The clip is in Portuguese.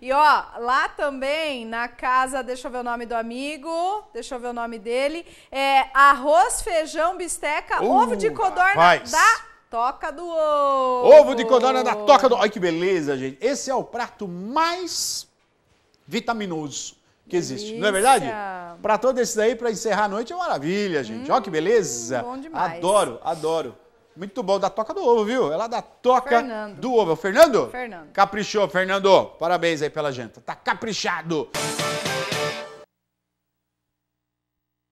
E ó, lá também na casa, deixa eu ver o nome do amigo, deixa eu ver o nome dele, é arroz, feijão, bisteca, uh, ovo de codorna rapaz. da Toca do Ovo. Ovo de codorna da Toca do Olha que beleza, gente. Esse é o prato mais vitaminoso que existe, Delícia. não é verdade? Para todos esses aí para encerrar a noite, é maravilha, gente. Hum, Olha que beleza. Hum, bom demais. Adoro, adoro. Muito bom, da Toca do Ovo, viu? Ela da Toca Fernando. do Ovo. É o Fernando? Fernando. Caprichou, Fernando. Parabéns aí pela janta. Tá caprichado.